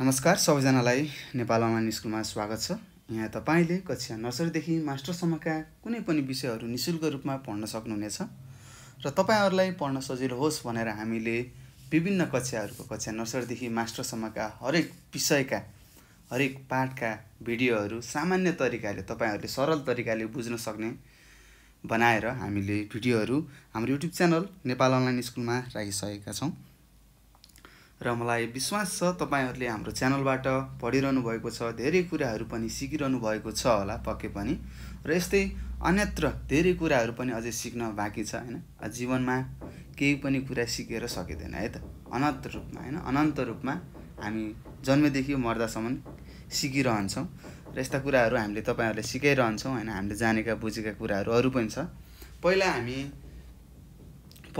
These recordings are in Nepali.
नमस्कार सबैजनालाई नेपाल अनलाइन स्कुलमा स्वागत छ यहाँ तपाईँले कक्षा नर्सरीदेखि मास्टरसम्मका कुनै पनि विषयहरू नि शुल्क रूपमा पढ्न सक्नुहुनेछ र तपाईँहरूलाई पढ्न सजिलो होस् भनेर हामीले विभिन्न कक्षाहरूको कक्षा नर्सरीदेखि मास्टरसम्मका हरेक विषयका हरेक पाठका भिडियोहरू सामान्य तरिकाले तपाईँहरूले सरल तरिकाले बुझ्न सक्ने बनाएर हामीले भिडियोहरू हाम्रो युट्युब च्यानल नेपाल अनलाइन स्कुलमा राखिसकेका छौँ र मलाई विश्वास छ तपाईँहरूले हाम्रो च्यानलबाट पढिरहनु भएको छ धेरै कुराहरू पनि सिकिरहनु भएको छ होला पक्कै पनि र यस्तै अन्यत्र धेरै कुराहरू पनि अझै सिक्न बाँकी छ होइन जीवनमा केही पनि कुरा सिकेर सकिँदैन है त अनन्त रूपमा होइन अनन्त रूपमा हामी जन्मेदेखि मर्दासम्म सिकिरहन्छौँ र यस्ता कुराहरू हामीले तपाईँहरूले सिकाइरहन्छौँ होइन हामीले जानेका बुझेका कुराहरू अरू पनि छ पहिला हामी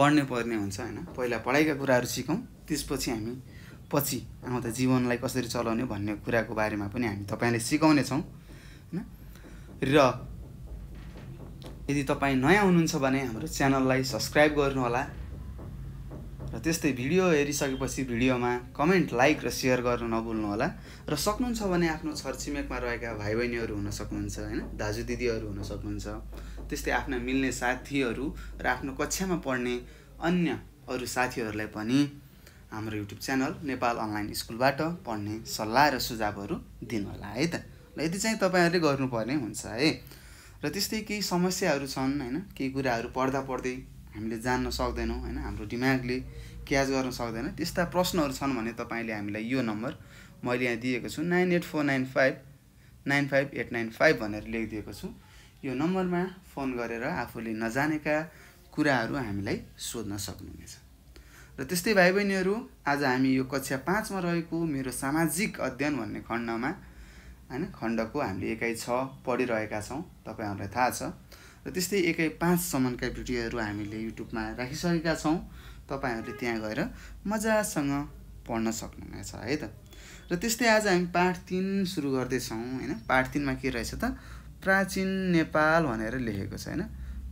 पढ्ने पर्ने हुन्छ होइन पहिला पढाइका कुराहरू सिकौँ त्यसपछि हामी पछि आउँदा जीवनलाई कसरी चलाउने भन्ने कुराको बारेमा पनि हामी तपाईँलाई सिकाउनेछौँ होइन र यदि तपाईँ नयाँ हुनुहुन्छ भने हाम्रो च्यानललाई सब्सक्राइब गर्नुहोला र त्यस्तै भिडियो हेरिसकेपछि भिडियोमा कमेन्ट लाइक र सेयर गर्न नभुल्नुहोला र सक्नुहुन्छ भने आफ्नो छरछिमेकमा रहेका भाइ बहिनीहरू हुन सक्नुहुन्छ होइन दाजु दिदीहरू हुन सक्नुहुन्छ त्यस्तै आफ्ना मिल्ने साथीहरू र आफ्नो कक्षामा पढ्ने अन्य अरू साथीहरूलाई पनि हाम्रो युट्युब च्यानल नेपाल अनलाइन स्कुलबाट पढ्ने सल्लाह र सुझावहरू दिनुहोला है त र यति चाहिँ तपाईँहरूले गर्नुपर्ने हुन्छ है र त्यस्तै केही समस्याहरू छन् होइन केही कुराहरू पढ्दा पढ्दै हामीले जान्न सक्दैनौँ होइन हाम्रो दिमागले क्याच गर्न सक्दैन त्यस्ता प्रश्नहरू छन् भने तपाईँले हामीलाई यो नम्बर मैले यहाँ दिएको छु nine eight four nine five nine five eight nine five भनेर लेखिदिएको छु यो नम्बरमा फोन गरेर आफूले नजानेका कुराहरू हामीलाई सोध्न सक्नुहुनेछ र त्यस्तै भाइ बहिनीहरू आज हामी यो कक्षा पाँचमा रहेको मेरो सामाजिक अध्ययन भन्ने खण्डमा होइन खण्डको हामीले एकाइ छ पढिरहेका छौँ तपाईँहरूलाई थाहा छ र त्यस्तै एकाइ पाँचसम्मका भिडियोहरू हामीले युट्युबमा राखिसकेका छौँ तपाईँहरूले त्यहाँ गएर मजासँग पढ्न सक्नुहुनेछ है त र त्यस्तै आज हामी पाठ तिन सुरु गर्दैछौँ होइन पाठ तिनमा के रहेछ त प्राचीन नेपाल भनेर लेखेको छ होइन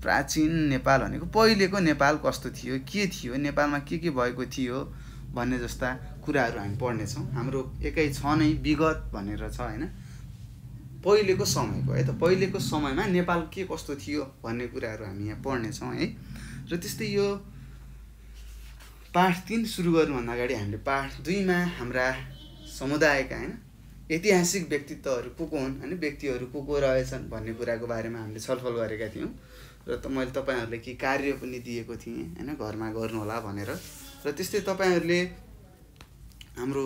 प्राचीन नेपाल भनेको पहिलेको नेपाल कस्तो थियो के थियो नेपालमा के के भएको थियो भन्ने जस्ता कुराहरू हामी पढ्नेछौँ हाम्रो एकै छ नै विगत भनेर छ होइन पहिलेको समयको है त पहिलेको समयमा नेपाल के कस्तो थियो भन्ने कुराहरू हामी यहाँ पढ्नेछौँ है र त्यस्तै यो पाठ तिन सुरु गर्नुभन्दा अगाडि हामीले पाठ दुईमा हाम्रा समुदायका होइन ऐतिहासिक व्यक्तित्वहरू को को हुन् होइन व्यक्तिहरू को को रहेछन् भन्ने कुराको बारेमा हामीले छलफल गरेका थियौँ र त मैले तपाईँहरूले केही कार्य पनि दिएको थिएँ होइन घरमा गर्नुहोला भनेर र त्यस्तै तपाईँहरूले हाम्रो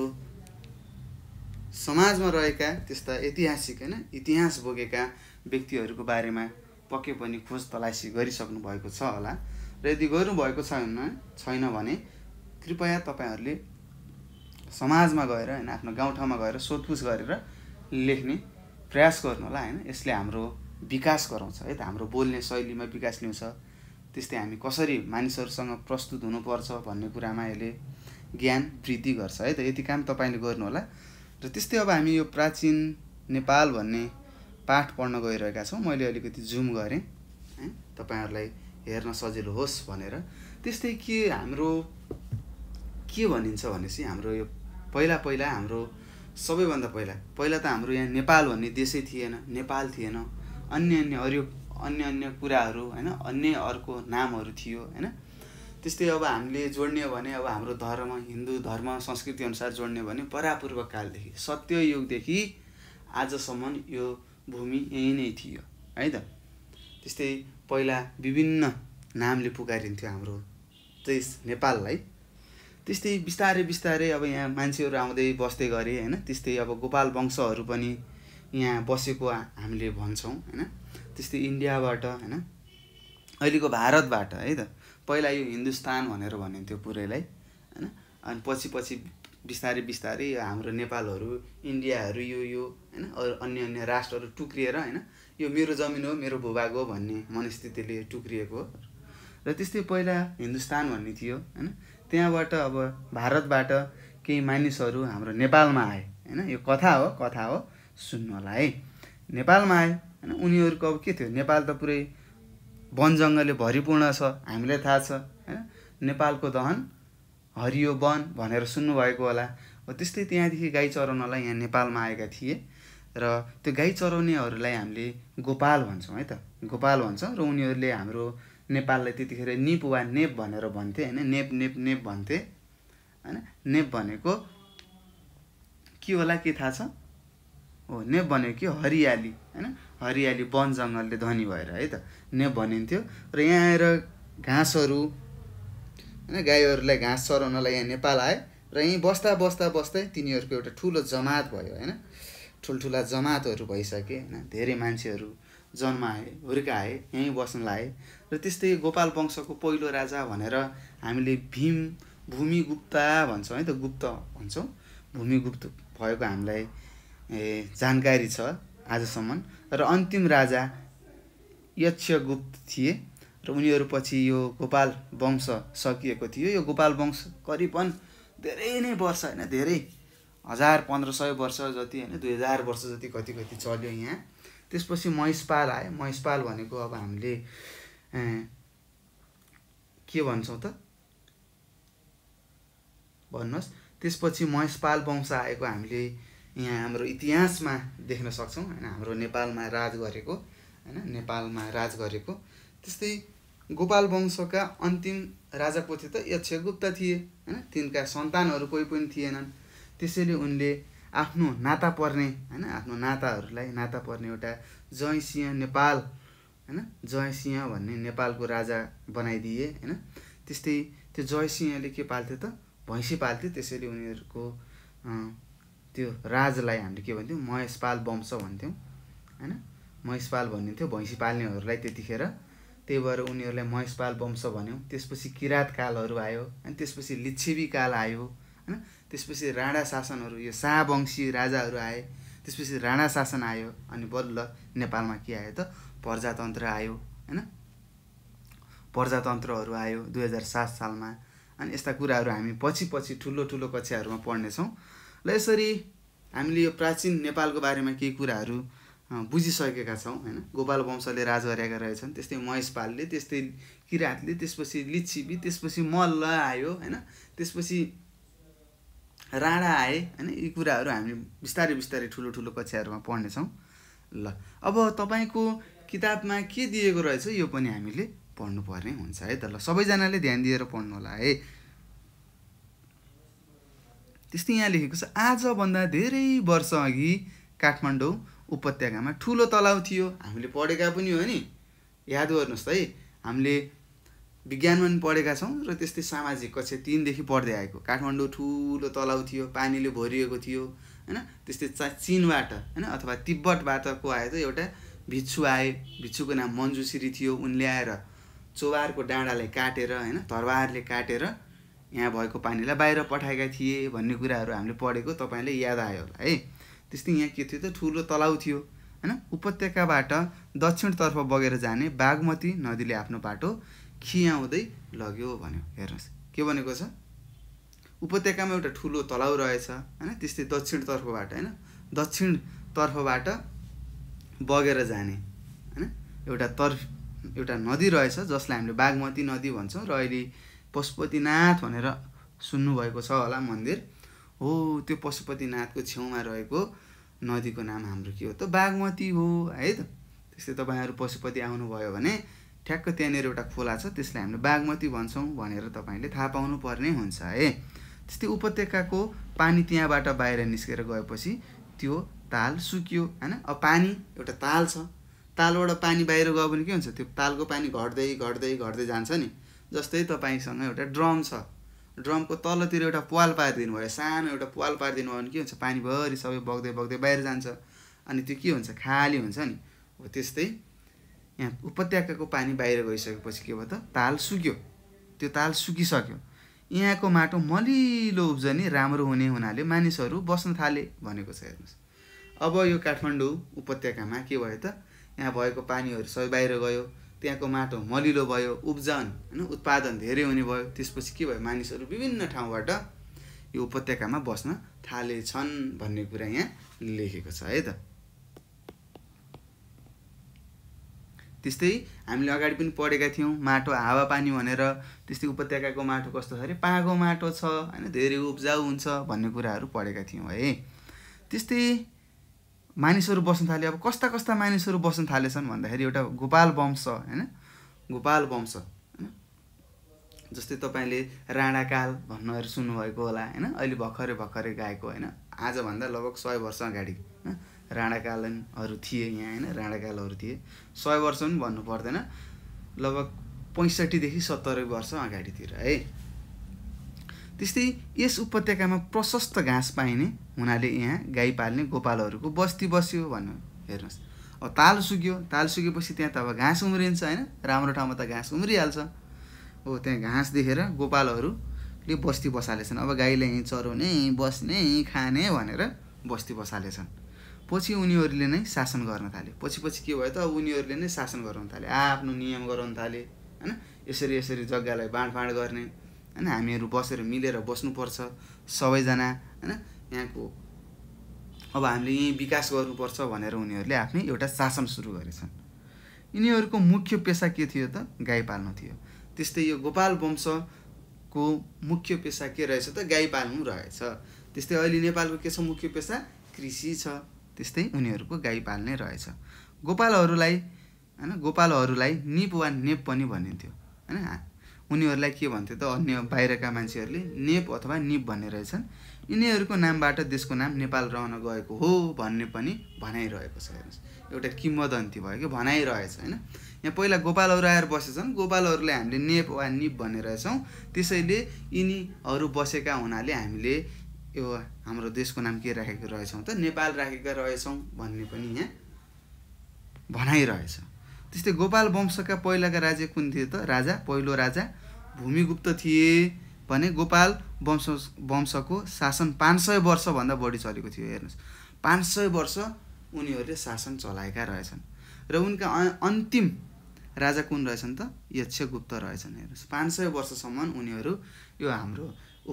समाजमा रहेका त्यस्ता ऐतिहासिक होइन इतिहास बोकेका व्यक्तिहरूको बारेमा पक्कै पनि खोज तलासी गरिसक्नु भएको छ होला र यदि गर्नुभएको छैन छैन भने कृपया तपाईँहरूले समाजमा गएर होइन आफ्नो गाउँठाउँमा गएर सोधपुछ गरेर लेख्ने प्रयास गर्नु होला होइन यसले हाम्रो विकास गराउँछ है त हाम्रो बोल्ने शैलीमा विकास ल्याउँछ त्यस्तै हामी कसरी मानिसहरूसँग प्रस्तुत हुनुपर्छ भन्ने कुरामा यसले ज्ञान वृद्धि गर्छ है त यति काम तपाईँले गर्नुहोला र त्यस्तै अब हामी यो प्राचीन नेपाल भन्ने पाठ पढ्न गइरहेका छौँ मैले अलिकति जुम गरेँ है तपाईँहरूलाई हेर्न सजिलो होस् भनेर त्यस्तै के हाम्रो के भनिन्छ भनेपछि हाम्रो यो पहिला पहिला हाम्रो सबैभन्दा पहिला पहिला त हाम्रो यहाँ नेपाल भन्ने देशै थिएन नेपाल थिएन अन्य अन्य अरू अन्य अन्य कुराहरू होइन अन्य अर्को नामहरू थियो होइन त्यस्तै अब हामीले जोड्ने हो भने अब हाम्रो धर्म हिन्दू धर्म संस्कृतिअनुसार जोड्ने हो भने परापूर्व कालदेखि सत्ययुगदेखि आजसम्म यो भूमि यहीँ नै थियो है त त्यस्तै पहिला विभिन्न नामले पुकारिन्थ्यो हाम्रो देश नेपाललाई त्यस्तै बिस्तारै बिस्तारै अब यहाँ मान्छेहरू आउँदै बस्दै गरे होइन त्यस्तै अब गोपाल वंशहरू पनि यहाँ बसेको हामीले भन्छौँ होइन त्यस्तै इन्डियाबाट होइन अहिलेको भारतबाट है त पहिला यो हिन्दुस्तान भनेर भनिन्थ्यो पुरैलाई होइन अनि पछि पछि बिस्तारै बिस्तारै हाम्रो नेपालहरू इन्डियाहरू यो यो होइन अरू अन्य अन्य राष्ट्रहरू टुक्रिएर होइन यो मेरो जमिन हो मेरो भूभाग हो भन्ने मनस्थितिले टुक्रिएको हो र त्यस्तै पहिला हिन्दुस्तान भन्ने थियो होइन त्यहाँबाट अब भारतबाट केही मानिसहरू हाम्रो नेपालमा आए होइन यो कथा हो कथा हो सुन्नु होला है नेपालमा आए होइन उनीहरूको अब के थियो नेपाल त पुरै वनजङ्गलले भरिपूर्ण छ हामीलाई थाहा छ होइन नेपालको दहन हरियो वन भनेर सुन्नुभएको होला हो त्यस्तै त्यहाँदेखि गाई चराउनलाई यहाँ नेपालमा आएका थिए र त्यो गाई चराउनेहरूलाई हामीले गोपाल भन्छौँ है त गोपाल भन्छौँ र उनीहरूले हाम्रो नेपाललाई त्यतिखेर निप वा नेप भनेर भन्थे होइन नेप नेप नेप भन्थे होइन नेप भनेको के होला के थाहा छ हो ने बन्यो कि हरियाली होइन हरियाली वन जङ्गलले धनी भएर है त ने भनिन्थ्यो र यहाँ आएर घाँसहरू होइन गाईहरूलाई घाँस चराउनलाई यहाँ नेपाल आए र यहीँ बस्दा बस्दा बस्दै तिनीहरूको एउटा ठुलो जमात भयो होइन ठुल्ठुला जमातहरू भइसके होइन धेरै मान्छेहरू जन्माए हुर्काए यहीँ बस्न लाए र त्यस्तै गोपाल वंशको पहिलो राजा भनेर हामीले भीम भूमिगुप्ता भन्छौँ है त गुप्त भन्छौँ भूमिगुप्त भएको हामीलाई जानकारी छ आजसम्म र अन्तिम राजा यक्षगुप्त थिए र उनीहरू पछि यो गोपाल वंश सकिएको थियो यो गोपाल वंश करिबन धेरै नै वर्ष होइन धेरै हजार पन्ध्र सय वर्ष जति होइन दुई हजार वर्ष जति कति कति चल्यो यहाँ त्यसपछि महिषपाल आयो महिषपाल भनेको अब हामीले के भन्छौँ त भन्नुहोस् त्यसपछि महिषपाल वंश आएको हामीले यहाँ हाम्रो इतिहासमा देख्न सक्छौँ होइन हाम्रो नेपालमा राज गरेको होइन नेपालमा राज गरेको त्यस्तै गोपाल वंशका अन्तिम राजा को थिए त यक्षगुप्त थिए होइन तिनका सन्तानहरू कोही पनि थिएनन् त्यसैले उनले आफ्नो नाता पर्ने होइन आफ्नो नाताहरूलाई नाता पर्ने एउटा जयसिंह नेपाल होइन जयसिंह भन्ने नेपालको राजा बनाइदिए होइन त्यस्तै त्यो जयसिंहले के पाल्थ्यो त भैँसी पाल्थ्यो त्यसैले उनीहरूको त्यो राजलाई हामीले के भन्थ्यौँ महेशपाल वंश भन्थ्यौँ होइन महेशपाल भनिन्थ्यो भैँसी पाल्नेहरूलाई त्यतिखेर त्यही भएर उनीहरूलाई महेशपाल वंश भन्यौँ त्यसपछि किराँत कालहरू आयो अनि त्यसपछि लिच्छेवी काल आयो होइन त्यसपछि राणा शासनहरू यो शाहवंशी राजाहरू आए त्यसपछि राणा शासन आयो अनि बल्ल नेपालमा के आयो त प्रजातन्त्र आयो होइन प्रजातन्त्रहरू आयो दुई हजार सात सालमा अनि यस्ता कुराहरू हामी पछि पछि ठुलो ठुलो कक्षाहरूमा पढ्नेछौँ र यसरी हामीले यो प्राचीन नेपालको बारेमा केही कुराहरू बुझिसकेका छौँ होइन गोपाल वंशले राज गरेका रहेछन् त्यस्तै महेशपालले त्यस्तै किराँतले त्यसपछि लिच्छिबी त्यसपछि मल्ल आयो होइन त्यसपछि राणा आए होइन यी कुराहरू हामी बिस्तारै बिस्तारै ठुलो ठुलो कक्षाहरूमा पढ्नेछौँ ल अब तपाईँको किताबमा के दिएको रहेछ यो पनि हामीले पढ्नुपर्ने हुन्छ है त ल सबैजनाले ध्यान दिएर पढ्नु होला है त्यस्तै यहाँ लेखेको छ आजभन्दा धेरै वर्ष अघि काठमाडौँ उपत्यकामा ठुलो तलाउ थियो हामीले पढेका पनि हो नि याद गर्नुहोस् है हामीले विज्ञानमा पनि पढेका छौँ र त्यस्तै सामाजिक कक्षा तिनदेखि पढ्दै आएको काठमाडौँ ठुलो तलाउ थियो पानीले भरिएको थियो होइन त्यस्तै चा चिनबाट होइन अथवा तिब्बतबाट को आयो त एउटा भिक्षु आए भिक्षुको नाम मन्जुश्री थियो उनले आएर चोबारको डाँडालाई काटेर होइन तरवारले काटेर यहाँ भएको पानीलाई बाहिर पठाएका थिए भन्ने कुराहरू हामीले पढेको तपाईँले याद आयो होला है त्यस्तै यहाँ के थियो त ठुलो तलाउ थियो होइन उपत्यकाबाट दक्षिणतर्फ बगेर जाने बागमती नदीले आफ्नो बाटो खियाउँदै लग्यो भन्यो हेर्नुहोस् के भनेको छ उपत्यकामा एउटा ठुलो तलाउ रहेछ होइन त्यस्तै दक्षिणतर्फबाट होइन दक्षिणतर्फबाट बगेर जाने होइन एउटा तर्फ एउटा नदी रहेछ जसलाई हामीले बागमती नदी भन्छौँ र अहिले पशुपतिनाथ भनेर सुन्नुभएको छ होला मन्दिर हो त्यो पशुपतिनाथको छेउमा रहेको नदीको नाम हाम्रो के हो त बागमती हो है त त्यस्तै तपाईँहरू पशुपति आउनुभयो भने ठ्याक्क त्यहाँनिर एउटा खोला छ त्यसलाई हामीले बागमती भन्छौँ भनेर तपाईँले थाहा पाउनुपर्ने हुन्छ है त्यस्तै उपत्यकाको पानी त्यहाँबाट बाहिर निस्केर गएपछि त्यो ताल सुक्यो होइन अब पानी एउटा ताल छ तालबाट पानी बाहिर गयो भने के हुन्छ त्यो तालको पानी घट्दै घट्दै घट्दै जान्छ नि जस्तै तपाईँसँग एउटा ड्रम छ ड्रमको तलतिर एउटा पाल पारिदिनु भयो सानो एउटा पाल पारिदिनु भयो भने के हुन्छ पानीभरि सबै बग्दै बग्दै बाहिर जान्छ अनि त्यो के हुन्छ खाली हुन्छ नि हो त्यस्तै यहाँ उपत्यकाको पानी बाहिर गइसकेपछि के भयो त ताल सुक्यो त्यो ताल सुकिसक्यो यहाँको माटो मलिलो उब्जनी राम्रो हुने हुनाले मानिसहरू बस्न थाले भनेको छ हेर्नुहोस् अब यो काठमाडौँ उपत्यकामा के भयो त यहाँ भएको पानीहरू सबै बाहिर गयो त्यहाँको माटो मलिलो भयो उब्जन होइन उत्पादन धेरै हुने भयो त्यसपछि के भयो मानिसहरू विभिन्न ठाउँबाट यो उपत्यकामा बस्न थालेछन् भन्ने कुरा यहाँ लेखेको छ है त त्यस्तै हामीले अगाडि पनि पढेका थियौँ माटो हावापानी भनेर त्यस्तै उपत्यकाको माटो कस्तो छ अरे पागो माटो छ होइन धेरै उब्जाउ हुन्छ भन्ने कुराहरू पढेका थियौँ है त्यस्तै मानिसहरू बस्न थाले अब कस्ता कस्ता मानिसहरू बस्न थालेछन् भन्दाखेरि एउटा गोपाल वंश होइन गोपाल वंश होइन जस्तै तपाईँले राणाकाल भन्नहरू सुन्नुभएको होला होइन अहिले भर्खरै भर्खरै गाएको होइन आजभन्दा लगभग सय वर्ष अगाडि होइन राणाकालहरू थिए यहाँ होइन राणाकालहरू थिए सय वर्ष पनि भन्नु पर्दैन लगभग पैँसठीदेखि सत्तरी वर्ष अगाडितिर है त्यस्तै यस उपत्यकामा प्रशस्त घाँस पाइने हुनाले यहाँ गाई पाल्ने गोपालहरूको बस्ती बस्यो भन्नु हेर्नुहोस् अब ताल सुक्यो ताल सुकेपछि त्यहाँ त अब घाँस उम्रिन्छ होइन राम्रो ठाउँमा त घाँस उम्रिहाल्छ हो त्यहाँ घाँस देखेर गोपालहरूले बस्ती बसालेछन् अब गाईलाई यहीँ चराउने बस्ने खाने भनेर बस्ती बसालेछन् पछि उनीहरूले नै शासन गर्न थाले पछि पछि के भयो त अब उनीहरूले नै शासन गराउन थाले आफ्नो नियम गराउन थाले होइन यसरी यसरी जग्गालाई बाँडफाँड गर्ने होइन हामीहरू बसेर मिलेर बस्नुपर्छ सबैजना होइन यहाँको अब हामीले यहीँ विकास गर्नुपर्छ भनेर उनीहरूले आफ्नै एउटा शासन सुरु गरेछन् यिनीहरूको मुख्य पेसा के थियो त गाई पाल्नु थियो त्यस्तै यो गोपाल वंशको मुख्य पेसा के रहेछ त गाई पाल्नु रहेछ त्यस्तै अहिले नेपालको के छ मुख्य पेसा कृषि छ त्यस्तै उनीहरूको गाई पाल्ने रहेछ गोपालहरूलाई होइन गोपालहरूलाई निप वा नेप पनि भनिन्थ्यो होइन उनीहरूलाई के भन्थ्यो त अन्य बाहिरका मान्छेहरूले नेप अथवा निप भन्ने रहेछन् यिनीहरूको नामबाट देशको नाम नेपाल रहन गएको हो भन्ने पनि भनाइरहेको छ हेर्नुहोस् एउटा किम्बदन्ती भयो कि भनाइरहेछ होइन यहाँ पहिला गोपालहरू आएर बसेछन् गोपालहरूलाई हामीले नेप वा निप भन्ने रहेछौँ त्यसैले यिनीहरू बसेका हुनाले हामीले यो हाम्रो देशको नाम के राखेको रहेछौँ त नेपाल राखेका रहेछौँ भन्ने पनि यहाँ भनाइरहेछ त्यस्तै गोपाल वंशका पहिलाका राज्य कुन थिए त राजा पहिलो राजा भूमिगुप्त थिए भने गोपाल वंश वंशको शासन पाँच सय वर्षभन्दा बढी चलेको थियो हेर्नुहोस् पाँच सय वर्ष उनीहरूले शासन चलाएका रहेछन् र उनका अन्तिम राजा कुन रहेछन् त यक्षगुप्त रहेछन् हेर्नुहोस् पाँच सय वर्षसम्म उनीहरू यो हाम्रो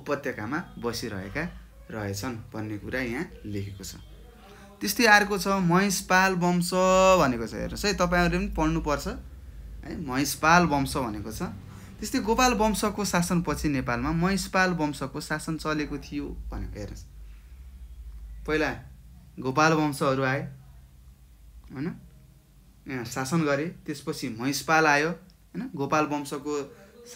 उपत्यकामा बसिरहेका रहेछन् भन्ने कुरा यहाँ लेखेको छ त्यस्तै अर्को छ महिषपाल वंश भनेको छ हेर्नुहोस् है तपाईँहरूले पनि पढ्नुपर्छ है महिसपाल वंश भनेको छ त्यस्तै गोपाल वंशको शासनपछि नेपालमा महिसपाल वंशको शासन चलेको थियो भनेको हेर्नुहोस् पहिला गोपाल वंशहरू आए होइन शासन गरे त्यसपछि महिसपाल आयो होइन गोपाल वंशको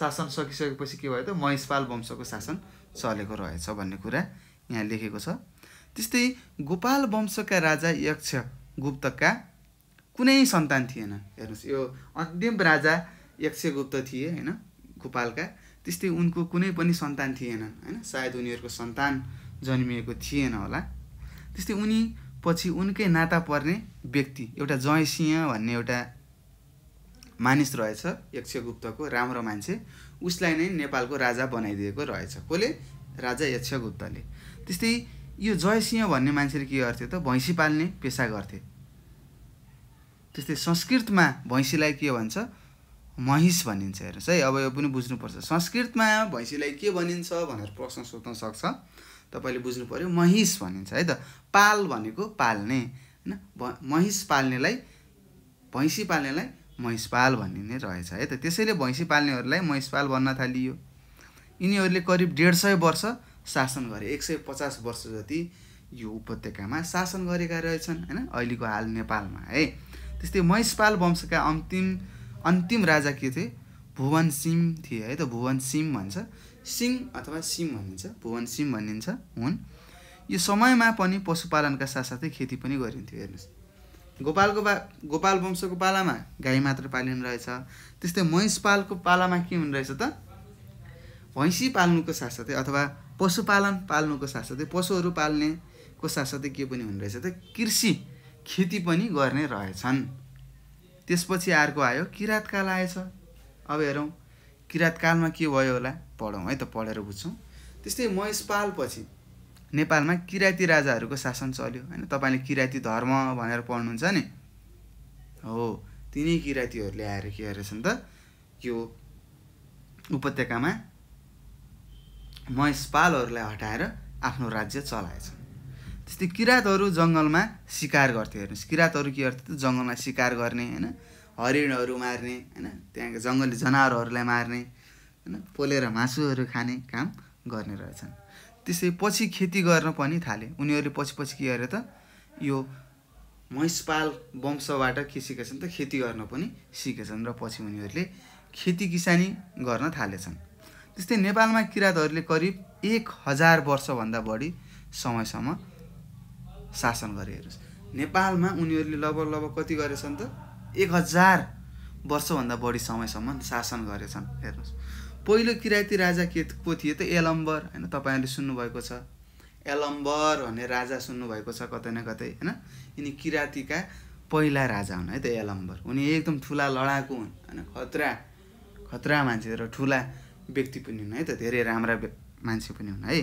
शासन सकिसकेपछि के भयो त महिषपाल वंशको शासन चलेको रहेछ भन्ने कुरा यहाँ लेखेको छ त्यस्तै गोपाल वंशका राजा यक्ष गुप्तका कुनै सन्तान थिएन हेर्नुहोस् यो अन्तिम राजा यक्षगुप्त थिए होइन गोपालका त्यस्तै उनको कुनै पनि सन्तान थिएन होइन सायद उनीहरूको सन्तान जन्मिएको थिएन होला त्यस्तै उनी पछि उनकै नाता पर्ने व्यक्ति एउटा जयसिंह भन्ने एउटा मानिस रहेछ यक्षगुप्तको राम्रो मान्छे उसलाई नै नेपालको राजा बनाइदिएको रहेछ कसले राजा यक्षगुप्तले त्यस्तै यो जयसिंह भन्ने मान्छेले के गर्थे त भैँसी पाल्ने पेसा गर्थे त्यस्तै संस्कृतमा भैँसीलाई के भन्छ महिष भनिन्छ हेर्नुहोस् है अब यो पनि बुझ्नुपर्छ संस्कृतमा भैँसीलाई के भनिन्छ भनेर प्रश्न सोध्न सक्छ तपाईँले बुझ्नु पऱ्यो महिष भनिन्छ है त पाल भनेको पाल्ने होइन महिष पाल्नेलाई भैँसी पाल्नेलाई महिषपाल भनिने रहेछ है त त्यसैले भैँसी पाल्नेहरूलाई महिषपाल भन्न थालियो यिनीहरूले करिब डेढ सय वर्ष शासन गरे एक सय पचास वर्ष जति यो उपत्यकामा शासन गरेका रहेछन् होइन अहिलेको हाल नेपालमा है त्यस्तै महिषपाल वंशका अन्तिम अन्तिम राजा के थिए भुवन सिंह थिए है त भुवन सिंह भन्छ सिंह अथवा सिम भनिन्छ भुवन सिंह भनिन्छ हुन् यो समयमा पनि पशुपालनका साथसाथै खेती पनि गरिन्थ्यो हेर्नुहोस् गोपालको बा गोपाल वंशको पालामा गाई मात्र पालिने रहेछ त्यस्तै महिषपालको पालामा के हुने रहेछ त भैँसी पाल्नुको साथसाथै अथवा पशुपालन पाल्नुको साथसाथै पशुहरू पाल्नेको साथसाथै के पनि हुने रहेछ त कृषि खेती पनि गर्ने रहेछन् त्यसपछि अर्को आयो किराँतकाल आएछ अब हेरौँ किराँतकालमा के भयो होला पढौँ है त पढेर बुझ्छौँ त्यस्तै महेशपालपछि नेपालमा किराँती राजाहरूको शासन चल्यो होइन तपाईँले किराँती धर्म भनेर पढ्नुहुन्छ नि हो तिनै किराँतीहरूले आएर के गरेछन् त यो उपत्यकामा महेशपालहरूलाई हटाएर आफ्नो राज्य चलाएछन् त्यस्तै किराँतहरू जङ्गलमा सिकार गर्थे हेर्नुहोस् किराँतहरू के गर्थे जङ्गलमा सिकार गर्ने होइन हरिणहरू मार्ने होइन त्यहाँको जङ्गली जनावरहरूलाई मार्ने होइन पोलेर मासुहरू खाने काम गर्ने रहेछन् त्यसै पछि खेती गर्न पनि थाले उनीहरूले पछि पछि के गरे त यो महेशपाल वंशबाट के सिकेछन् त खेती गर्न पनि सिकेछन् र पछि उनीहरूले खेती किसानी गर्न थालेछन् त्यस्तै नेपालमा किराँतहरूले करिब एक हजार वर्षभन्दा बढी समयसम्म शासन गरे हेर्नुहोस् नेपालमा उनीहरूले लगभग लगभग कति गरेछन् त एक हजार वर्षभन्दा बढी समयसम्म शासन गरेछन् हेर्नुहोस् पहिलो किराँती राजा के को थिए त एलम्बर होइन तपाईँहरूले सुन्नुभएको छ एलम्बर भन्ने राजा सुन्नुभएको छ कतै न कतै होइन यिनी किराँतीका पहिला राजा हुन् है त एलम्बर उनी एकदम ठुला लडाकु हुन् होइन खतरा खतरा मान्छे र ठुला व्यक्ति पनि हुन् है त धेरै राम्रा मान्छे पनि हुन् है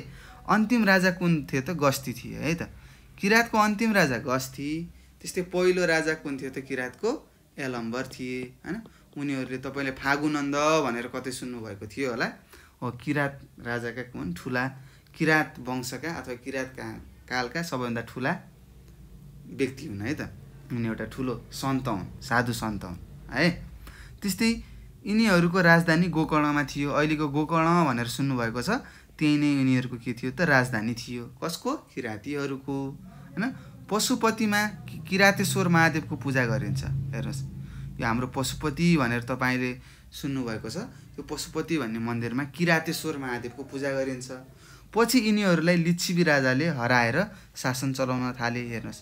अन्तिम राजा कुन थियो त गस्ती थिए है त किराँतको अन्तिम राजा गस्ती त्यस्तै पहिलो राजा कुन थियो त किराँतको एलम्बर थिए होइन उनीहरूले तपाईँले फागुनन्द भनेर कतै सुन्नुभएको थियो होला हो किराँत राजाका कुन ठुला किराँत वंशका अथवा किराँत कालका सबैभन्दा ठुला व्यक्ति हुन् है त उनी एउटा ठुलो सन्त हुन् साधु सन्त हुन् है त्यस्तै यिनीहरूको राजधानी गोकर्णमा थियो अहिलेको गोकर्ण भनेर सुन्नुभएको छ त्यही नै यिनीहरूको के थियो त राजधानी थियो कसको किराँतीहरूको होइन पशुपतिमा किरातेश्वर महादेवको पूजा गरिन्छ हेर्नुहोस् यो हाम्रो पशुपति भनेर तपाईँले सुन्नुभएको छ यो पशुपति भन्ने मन्दिरमा किरातेश्वर महादेवको पूजा गरिन्छ पछि यिनीहरूलाई लिच्छिबी राजाले हराएर शासन चलाउन थाले हेर्नुहोस्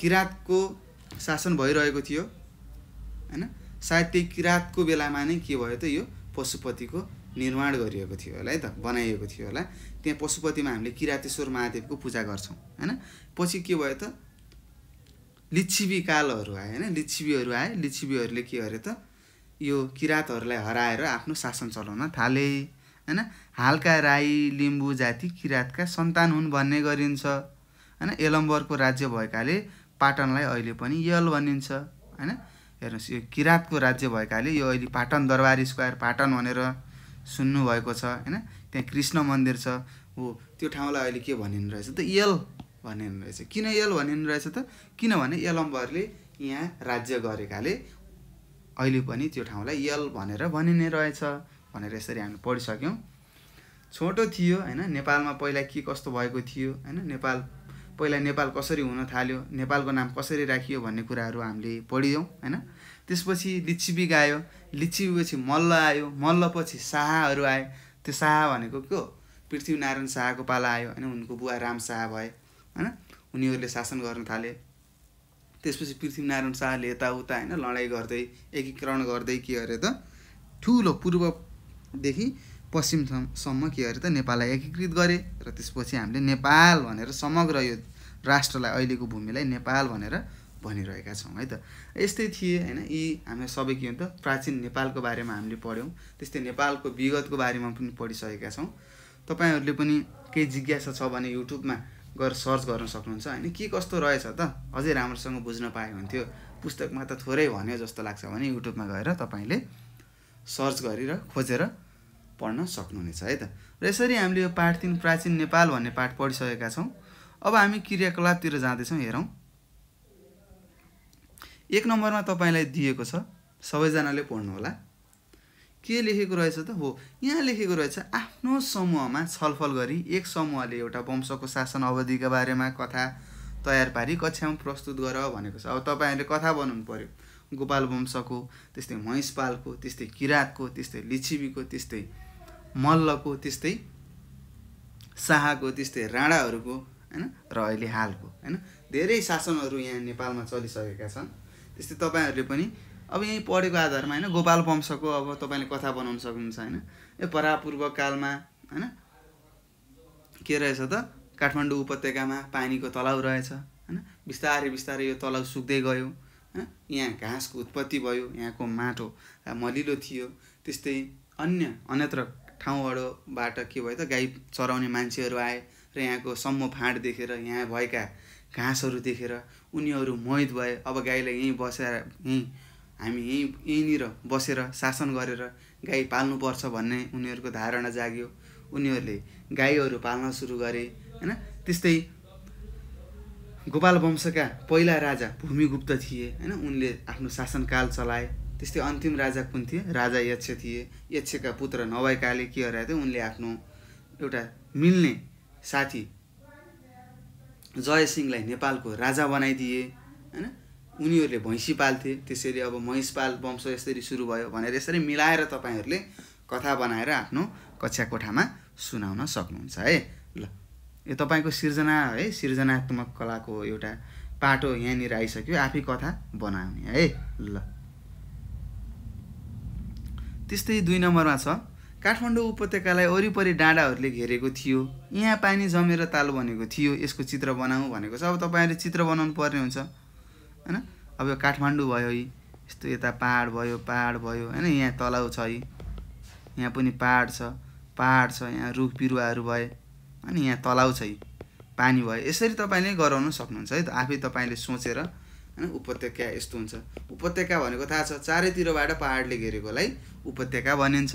किराँतको शासन भइरहेको थियो होइन सायद त्यही किराँतको बेलामा नै के भयो त यो पशुपतिको निर्माण गरिएको थियो होला है त बनाइएको थियो होला त्यहाँ पशुपतिमा हामीले किराँतेश्वर महादेवको पूजा गर्छौँ होइन पछि के भयो त लिच्छिबी कालहरू आयो होइन लिच्छिबीहरू आए लिच्छिबीहरूले के अरे त यो किराँतहरूलाई हराएर आफ्नो शासन चलाउन थाले होइन हालका राई लिम्बू जाति किराँतका सन्तान हुन् भन्ने गरिन्छ होइन यलम्बरको राज्य भएकाले पाटनलाई अहिले पनि यल भनिन्छ होइन हेर्नुहोस् यो किराँतको राज्य भएकाले यो अहिले पाटन दरबार स्क्वायर पाटन भनेर सुन्नुभएको छ होइन त्यहाँ कृष्ण मन्दिर छ हो त्यो ठाउँलाई अहिले के भनिनु रहेछ त यल भनिनु रहेछ किन यल भनिनु रहेछ त किनभने यलम्बरले यहाँ राज्य गरेकाले अहिले पनि त्यो ठाउँलाई यल भनेर भनिने रहेछ भनेर यसरी हामी पढिसक्यौँ छोटो थियो होइन नेपालमा पहिला के कस्तो भएको थियो होइन नेपाल पहिला नेपाल कसरी हुन थाल्यो नेपालको नाम कसरी राखियो भन्ने कुराहरू हामीले पढियौँ होइन त्यसपछि लिच्छिबी गायो लिच्छिबीपछि मल्ल आयो मल्लपछि शाहहरू आए त्यो शाह भनेको के हो पृथ्वीनारायण शाहको पाला आयो होइन उनको बुवा राम शाह भए होइन उनीहरूले शासन गर्न थाले त्यसपछि पृथ्वीनारायण शाहले यताउता होइन लडाइँ गर्दै एकीकरण गर्दै के अरे त ठुलो पूर्वदेखि पश्चिमसम्म के अरे त नेपाललाई एकीकृत गरे र त्यसपछि हामीले नेपाल भनेर समग्र यो राष्ट्रलाई अहिलेको भूमिलाई नेपाल भनेर भनिरहेका छौँ है त यस्तै थिए होइन यी हामी सबै के हो त प्राचीन नेपालको बारेमा हामीले पढ्यौँ त्यस्तै नेपालको विगतको बारेमा पनि पढिसकेका छौँ तपाईँहरूले पनि केही जिज्ञासा छ भने युट्युबमा गएर सर्च गर्न सक्नुहुन्छ होइन के कस्तो रहेछ त अझै राम्रोसँग बुझ्न पाए हुन्थ्यो पुस्तकमा त थोरै भन्यो जस्तो लाग्छ भने युट्युबमा गएर तपाईँले सर्च गरेर खोजेर पढ्न सक्नुहुनेछ है त र यसरी हामीले यो पाठ तिन प्राचीन नेपाल भन्ने पाठ पढिसकेका छौँ अब हामी क्रियाकलापतिर जाँदैछौँ हेरौँ एक नम्बरमा तपाईँलाई दिएको छ सबैजनाले पढ्नुहोला के लेखेको रहेछ त हो यहाँ लेखेको रहेछ आफ्नो समूहमा छलफल गरी एक समूहले एउटा वंशको शासन अवधिका बारेमा कथा तयार पारी कक्षामा प्रस्तुत गर भनेको छ अब तपाईँहरूले कथा बनाउनु पऱ्यो गोपाल वंशको त्यस्तै महिषपालको त्यस्तै किराँतको त्यस्तै लिच्छिबीको त्यस्तै मल्लको त्यस्तै शाहको त्यस्तै राणाहरूको होइन र अहिले हालको होइन धेरै शासनहरू यहाँ नेपालमा चलिसकेका छन् त्यस्तै तपाईँहरूले पनि अब यहीँ पढेको आधारमा होइन गोपाल वंशको अब तपाईँले कथा बनाउन सक्नुहुन्छ होइन यो परापूर्व कालमा होइन के रहेछ त काठमाडौँ उपत्यकामा पानीको तलाउ रहेछ होइन बिस्तारै बिस्तारै यो तलाउ सुक्दै गयो होइन यहाँ घाँसको उत्पत्ति भयो यहाँको माटो मलिलो थियो त्यस्तै अन्य अन्यत्र ठाउँहरूबाट के भयो त गाई चराउने मान्छेहरू आए र यहाँको सम्म फाँड देखेर यहाँ भएका घाँसहरू देखेर उनीहरू मोहित भए अब गाईलाई यहीँ बसेर यहीँ हामी यहीँ यहीँनिर बसेर शासन गरेर गाई पाल्नुपर्छ भन्ने उनीहरूको धारणा जाग्यो उनीहरूले गाईहरू पाल्न सुरु गरे होइन त्यस्तै गोपाल वंशका पहिला राजा भूमिगुप्त थिए होइन उनले आफ्नो शासनकाल चलाए त्यस्तै अन्तिम राजा कुन थिए राजा यक्ष थिए यक्षका पुत्र नभएकाले के हरायो थियो उनले आफ्नो एउटा मिल्ने साथी जयसिंहलाई नेपालको राजा बनाइदिए होइन उनीहरूले भैँसी पाल्थे त्यसरी अब महिषपाल वंश यसरी सुरु भयो भनेर यसरी मिलाएर तपाईँहरूले कथा बनाएर आफ्नो कक्षा कोठामा सुनाउन सक्नुहुन्छ है ल यो तपाईँको सिर्जना है सिर्जनात्मक कलाको एउटा पाटो यहाँनिर आइसक्यो आफै कथा बनाउने है ल त्यस्तै दुई नम्बरमा छ काठमाडौँ उपत्यकालाई वरिपरि डाँडाहरूले घेरेको थियो यहाँ पानी जमेर ताल बनेको थियो यसको चित्र बनाऊ भनेको छ अब तपाईँहरूले चित्र बनाउनु पर्ने हुन्छ होइन अब यो काठमाडौँ भयो है यस्तो यता पाहाड भयो पाहाड भयो होइन यहाँ तलाउ छ है यहाँ पनि पाहाड छ पाहाड छ यहाँ रुख बिरुवाहरू भए अनि यहाँ तलाउ छ है पानी भयो यसरी तपाईँले गराउन सक्नुहुन्छ है त आफै तपाईँले सोचेर होइन उपत्यका यस्तो हुन्छ उपत्यका भनेको थाहा छ चारैतिरबाट पाहाडले घेरेकोलाई उपत्यका भनिन्छ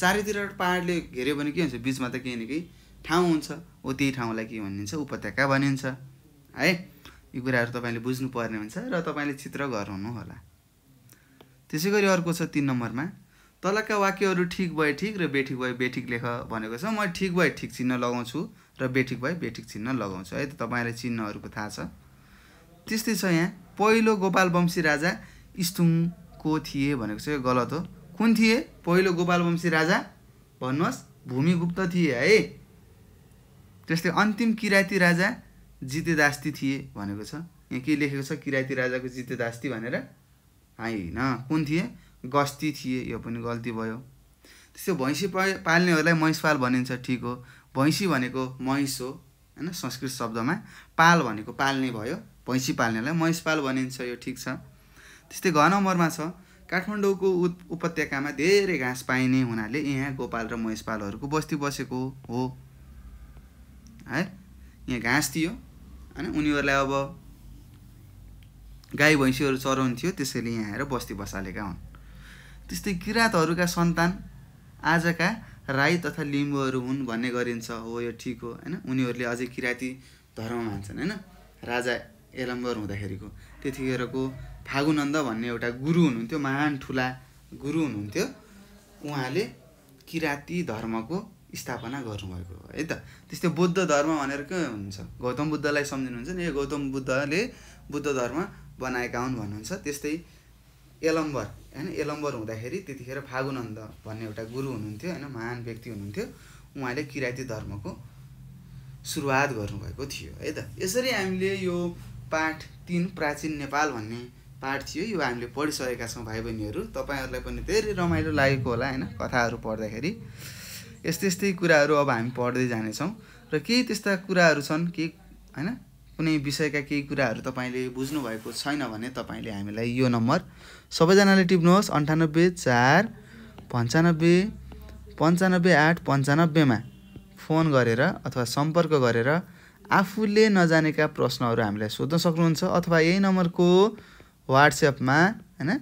चारैतिरबाट पाहाडले घेऱ्यो भने के हुन्छ बिचमा त केही न केही ठाउँ हुन्छ हो त्यही ठाउँलाई के भनिन्छ उपत्यका भनिन्छ है यी कुराहरू तपाईँले बुझ्नुपर्ने हुन्छ र तपाईँले चित्र गराउनु होला त्यसै गरी अर्को छ तिन नम्बरमा तलका वाक्यहरू ठिक भए ठिक र बेठिक भए बेठिक लेख भनेको छ म ठिक भए ठिक चिन्ह लगाउँछु र बेठिक भए बेठिक चिन्ह लगाउँछु है त तपाईँलाई चिन्हहरूको थाहा छ त्यस्तै छ यहाँ पहिलो गोपाल गोपालवंशी राजा इस्तुङको थिए भनेको चाहिँ गलत हो कुन थिए पहिलो गोपाल वंशी राजा भन्नुहोस् भूमिगुप्त थिए है त्यस्तै अन्तिम किराती राजा जितेदास्ती थिए भनेको छ यहाँ के लेखेको छ किराती राजाको जितेदास्ती भनेर होइन कुन थिए गस्ती थिए यो पनि गल्ती भयो त्यस्तै भैँसी पाल्नेहरूलाई महिषपाल भनिन्छ ठिक हो भैँसी भनेको महिष हो होइन संस्कृत शब्दमा पाल भनेको पाल्ने भयो भैँसी पाल्नेलाई महिषपाल भनिन्छ यो ठिक छ त्यस्तै घ नम्बरमा छ काठमाडौँको उपत्यकामा धेरै घाँस पाइने हुनाले यहाँ गोपाल र महिषपालहरूको बस्ती बसेको हो है यहाँ घाँस थियो होइन उनीहरूलाई अब गाई भैँसीहरू थियो त्यसैले यहाँ आएर बस्ती बसालेका हुन् त्यस्तै किराँतहरूका सन्तान आजका राई तथा लिम्बूहरू हुन् भन्ने गरिन्छ हो यो ठिक हो होइन उनीहरूले अझै किराँती धर्म मान्छन् होइन राजा एलम्बर हुँदाखेरिको त्यतिखेरको फागुनन्द भन्ने एउटा गुरु हुनुहुन्थ्यो महान ठुला गुरु हुनुहुन्थ्यो उहाँले किराती धर्मको स्थापना गर्नुभएको है त त्यस्तै बुद्ध धर्म भनेर के हुन्छ गौतम बुद्धलाई सम्झिनुहुन्छ नि ए गौतम बुद्धले बुद्ध धर्म बनाएका हुन् भन्नुहुन्छ त्यस्तै एलम्बर होइन एलम्बर हुँदाखेरि त्यतिखेर फागुनन्द भन्ने एउटा गुरु हुनुहुन्थ्यो होइन महान व्यक्ति हुनुहुन्थ्यो उहाँले किराती धर्मको सुरुवात गर्नुभएको थियो है त यसरी हामीले यो पाठ तिन प्राचीन नेपाल भन्ने पाठ थियो यो हामीले पढिसकेका छौँ भाइ बहिनीहरू तपाईँहरूलाई पनि धेरै रमाइलो लागेको होला होइन कथाहरू पढ्दाखेरि यस्तै यस्तै कुराहरू अब हामी पढ्दै जानेछौँ र केही त्यस्ता कुराहरू छन् के होइन कुनै विषयका केही कुराहरू तपाईँले बुझ्नुभएको छैन भने तपाईँले हामीलाई यो नम्बर सबैजनाले टिप्नुहोस् अन्ठानब्बे चार पन्चानब्बे पन्चानब्बे आठ पन्चानब्बेमा फोन गरेर अथवा सम्पर्क गरेर आफूले नजानेका प्रश्नहरू हामीलाई सोध्न सक्नुहुन्छ अथवा यही नम्बरको वाट्सएपमा होइन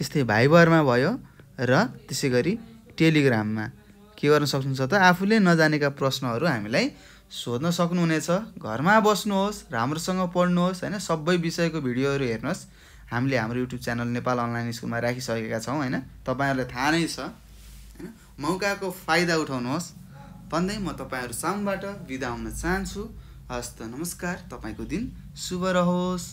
त्यस्तै भाइबरमा भयो र त्यसै गरी टेलिग्राममा के गर्न सक्नुहुन्छ त आफूले नजानेका प्रश्नहरू हामीलाई सोध्न सक्नुहुनेछ घरमा बस्नुहोस् राम्रोसँग पढ्नुहोस् होइन सबै विषयको भिडियोहरू हेर्नुहोस् हामीले हाम्रो युट्युब च्यानल नेपाल अनलाइन स्कुलमा राखिसकेका छौँ होइन तपाईँहरूलाई थाहा नै छ होइन मौकाको फाइदा उठाउनुहोस् भन्दै म तपाईँहरू सामबाट बिदा हुन चाहन्छु हस्त नमस्कार तपाईँको दिन शुभ रहोस्